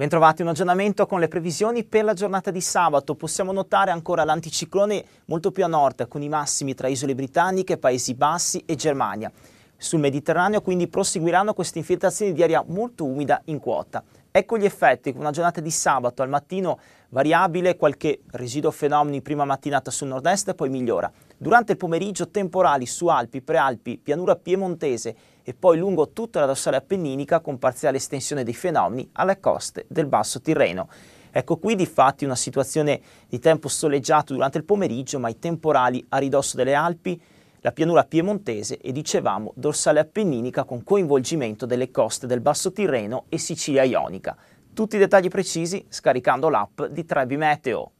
Bentrovati, un aggiornamento con le previsioni per la giornata di sabato. Possiamo notare ancora l'anticiclone molto più a nord, con i massimi tra isole britanniche, Paesi Bassi e Germania. Sul Mediterraneo quindi proseguiranno queste infiltrazioni di aria molto umida in quota. Ecco gli effetti, una giornata di sabato al mattino variabile, qualche residuo fenomeni prima mattinata sul nord-est e poi migliora. Durante il pomeriggio temporali su Alpi, Prealpi, pianura piemontese e poi lungo tutta la dorsale appenninica con parziale estensione dei fenomeni alle coste del basso Tirreno. Ecco qui di fatti una situazione di tempo soleggiato durante il pomeriggio, ma i temporali a ridosso delle Alpi la pianura piemontese e dicevamo dorsale appenninica con coinvolgimento delle coste del Basso Tirreno e Sicilia Ionica. Tutti i dettagli precisi scaricando l'app di Trebi Meteo.